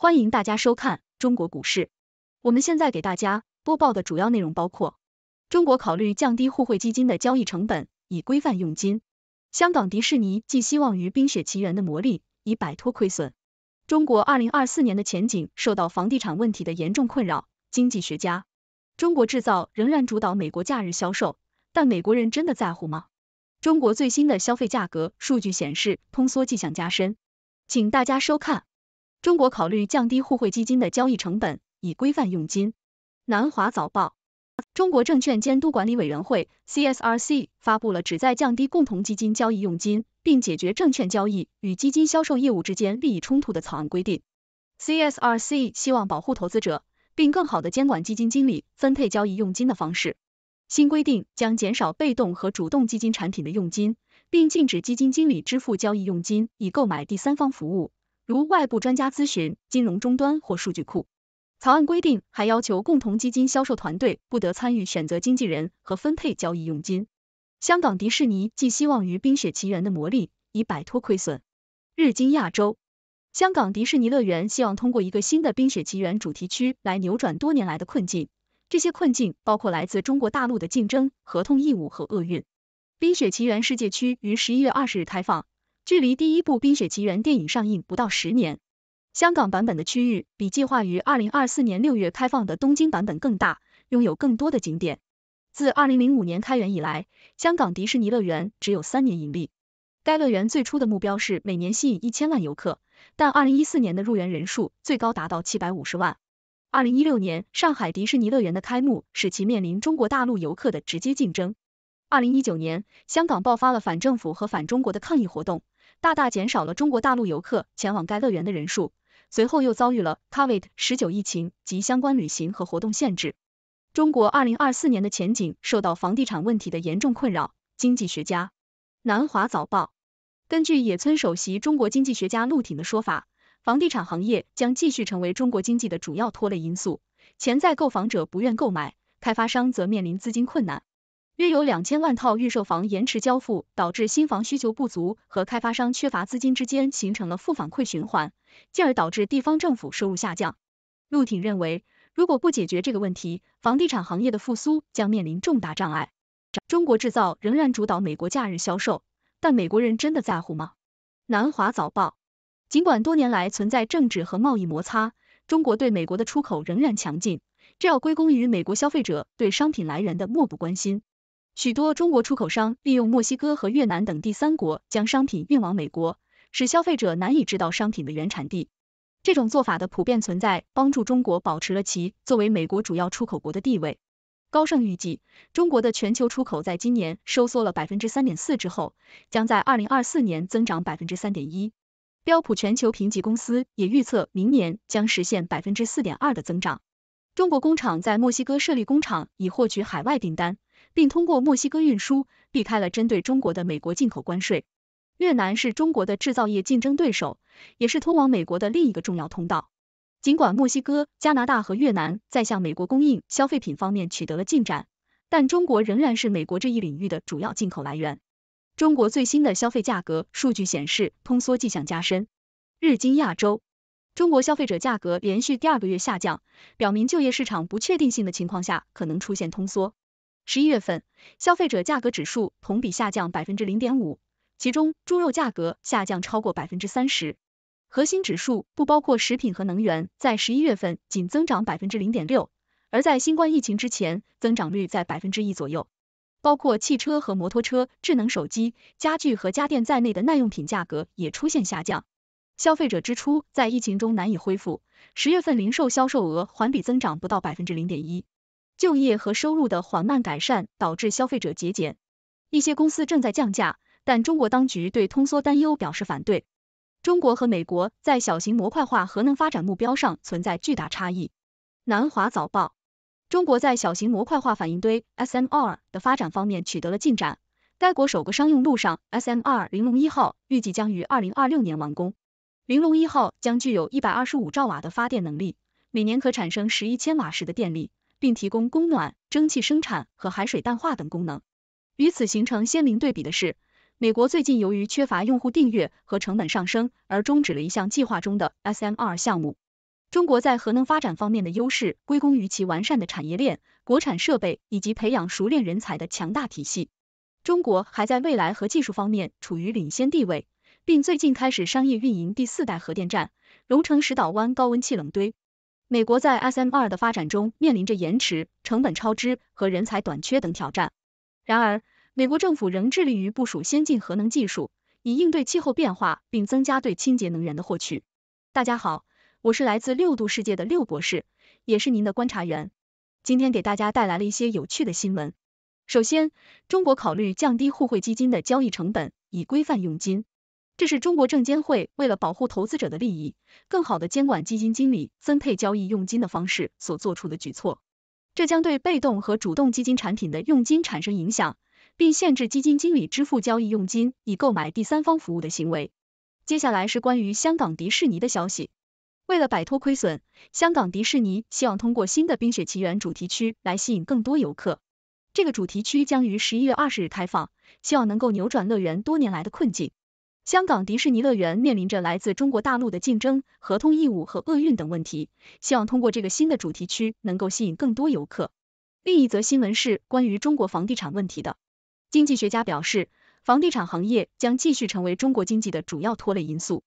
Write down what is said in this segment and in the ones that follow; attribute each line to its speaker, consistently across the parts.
Speaker 1: 欢迎大家收看中国股市。我们现在给大家播报的主要内容包括：中国考虑降低互惠基金的交易成本以规范佣金；香港迪士尼寄希望于《冰雪奇缘》的魔力以摆脱亏损；中国2024年的前景受到房地产问题的严重困扰。经济学家：中国制造仍然主导美国假日销售，但美国人真的在乎吗？中国最新的消费价格数据显示通缩迹象加深。请大家收看。中国考虑降低互惠基金的交易成本以规范佣金。南华早报，中国证券监督管理委员会 （CSRC） 发布了旨在降低共同基金交易佣金，并解决证券交易与基金销售业务之间利益冲突的草案规定。CSRC 希望保护投资者，并更好的监管基金经理分配交易佣金的方式。新规定将减少被动和主动基金产品的佣金，并禁止基金经理支付交易佣金以购买第三方服务。如外部专家咨询、金融终端或数据库。草案规定还要求共同基金销售团队不得参与选择经纪人和分配交易佣金。香港迪士尼寄希望于《冰雪奇缘》的魔力，以摆脱亏损。日经亚洲，香港迪士尼乐园希望通过一个新的《冰雪奇缘》主题区来扭转多年来的困境。这些困境包括来自中国大陆的竞争、合同义务和厄运。《冰雪奇缘》世界区于十一月二十日开放。距离第一部《冰雪奇缘》电影上映不到十年，香港版本的区域比计划于二零二四年六月开放的东京版本更大，拥有更多的景点。自二零零五年开园以来，香港迪士尼乐园只有三年盈利。该乐园最初的目标是每年吸引一千万游客，但二零一四年的入园人数最高达到七百五十万。二零一六年，上海迪士尼乐园的开幕使其面临中国大陆游客的直接竞争。二零一九年，香港爆发了反政府和反中国的抗议活动。大大减少了中国大陆游客前往该乐园的人数。随后又遭遇了 COVID 十九疫情及相关旅行和活动限制。中国2024年的前景受到房地产问题的严重困扰。经济学家南华早报根据野村首席中国经济学家陆挺的说法，房地产行业将继续成为中国经济的主要拖累因素。潜在购房者不愿购买，开发商则面临资金困难。约有两千万套预售房延迟交付，导致新房需求不足和开发商缺乏资金之间形成了负反馈循环，进而导致地方政府收入下降。陆挺认为，如果不解决这个问题，房地产行业的复苏将面临重大障碍。中国制造仍然主导美国假日销售，但美国人真的在乎吗？南华早报。尽管多年来存在政治和贸易摩擦，中国对美国的出口仍然强劲，这要归功于美国消费者对商品来源的漠不关心。许多中国出口商利用墨西哥和越南等第三国将商品运往美国，使消费者难以知道商品的原产地。这种做法的普遍存在，帮助中国保持了其作为美国主要出口国的地位。高盛预计，中国的全球出口在今年收缩了百分之三点四之后，将在二零二四年增长百分之三点一。标普全球评级公司也预测，明年将实现百分之四点二的增长。中国工厂在墨西哥设立工厂，以获取海外订单。并通过墨西哥运输，避开了针对中国的美国进口关税。越南是中国的制造业竞争对手，也是通往美国的另一个重要通道。尽管墨西哥、加拿大和越南在向美国供应消费品方面取得了进展，但中国仍然是美国这一领域的主要进口来源。中国最新的消费价格数据显示，通缩迹象加深。日经亚洲，中国消费者价格连续第二个月下降，表明就业市场不确定性的情况下可能出现通缩。十一月份，消费者价格指数同比下降百分之零点五，其中猪肉价格下降超过百分之三十。核心指数不包括食品和能源，在十一月份仅增长百分之零点六，而在新冠疫情之前，增长率在百分之一左右。包括汽车和摩托车、智能手机、家具和家电在内的耐用品价格也出现下降。消费者支出在疫情中难以恢复，十月份零售销售额环比增长不到百分之零点一。就业和收入的缓慢改善导致消费者节俭。一些公司正在降价，但中国当局对通缩担忧表示反对。中国和美国在小型模块化核能发展目标上存在巨大差异。南华早报：中国在小型模块化反应堆 （SMR） 的发展方面取得了进展。该国首个商用路上 SMR 玲珑一号预计将于二零二六年完工。玲珑一号将具有一百二十五兆瓦的发电能力，每年可产生十一千瓦时的电力。并提供供暖、蒸汽生产和海水淡化等功能。与此形成鲜明对比的是，美国最近由于缺乏用户订阅和成本上升而终止了一项计划中的 SMR 项目。中国在核能发展方面的优势归功于其完善的产业链、国产设备以及培养熟练人才的强大体系。中国还在未来和技术方面处于领先地位，并最近开始商业运营第四代核电站——荣成石岛湾高温气冷堆。美国在 SMR 的发展中面临着延迟、成本超支和人才短缺等挑战。然而，美国政府仍致力于部署先进核能技术，以应对气候变化并增加对清洁能源的获取。大家好，我是来自六度世界的六博士，也是您的观察员。今天给大家带来了一些有趣的新闻。首先，中国考虑降低互惠基金的交易成本，以规范佣金。这是中国证监会为了保护投资者的利益，更好的监管基金经理分配交易佣金的方式所做出的举措。这将对被动和主动基金产品的佣金产生影响，并限制基金经理支付交易佣金以购买第三方服务的行为。接下来是关于香港迪士尼的消息。为了摆脱亏损，香港迪士尼希望通过新的冰雪奇缘主题区来吸引更多游客。这个主题区将于十一月二十日开放，希望能够扭转乐园多年来的困境。香港迪士尼乐园面临着来自中国大陆的竞争、合同义务和厄运等问题，希望通过这个新的主题区能够吸引更多游客。另一则新闻是关于中国房地产问题的。经济学家表示，房地产行业将继续成为中国经济的主要拖累因素，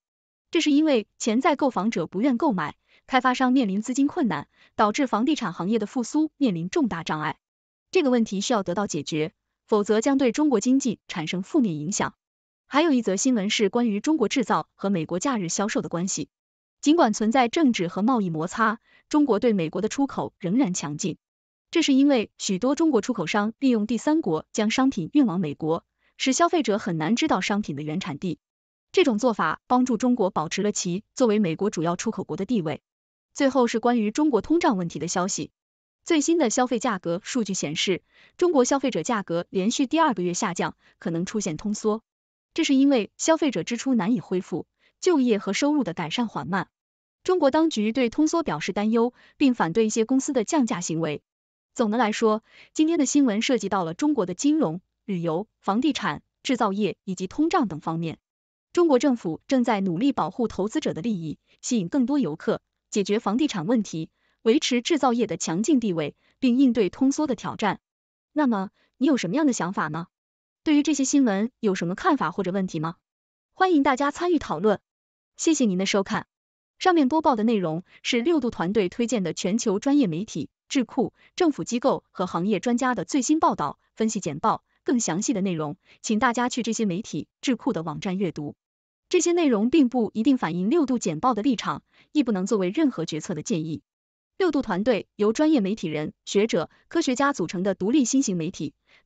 Speaker 1: 这是因为潜在购房者不愿购买，开发商面临资金困难，导致房地产行业的复苏面临重大障碍。这个问题需要得到解决，否则将对中国经济产生负面影响。还有一则新闻是关于中国制造和美国假日销售的关系。尽管存在政治和贸易摩擦，中国对美国的出口仍然强劲。这是因为许多中国出口商利用第三国将商品运往美国，使消费者很难知道商品的原产地。这种做法帮助中国保持了其作为美国主要出口国的地位。最后是关于中国通胀问题的消息。最新的消费价格数据显示，中国消费者价格连续第二个月下降，可能出现通缩。这是因为消费者支出难以恢复，就业和收入的改善缓慢。中国当局对通缩表示担忧，并反对一些公司的降价行为。总的来说，今天的新闻涉及到了中国的金融、旅游、房地产、制造业以及通胀等方面。中国政府正在努力保护投资者的利益，吸引更多游客，解决房地产问题，维持制造业的强劲地位，并应对通缩的挑战。那么，你有什么样的想法呢？对于这些新闻有什么看法或者问题吗？欢迎大家参与讨论。谢谢您的收看。上面播报的内容是六度团队推荐的全球专业媒体、智库、政府机构和行业专家的最新报道、分析简报。更详细的内容，请大家去这些媒体、智库的网站阅读。这些内容并不一定反映六度简报的立场，亦不能作为任何决策的建议。六度团队由专业媒体人、学者、科学家组成的独立新型媒体。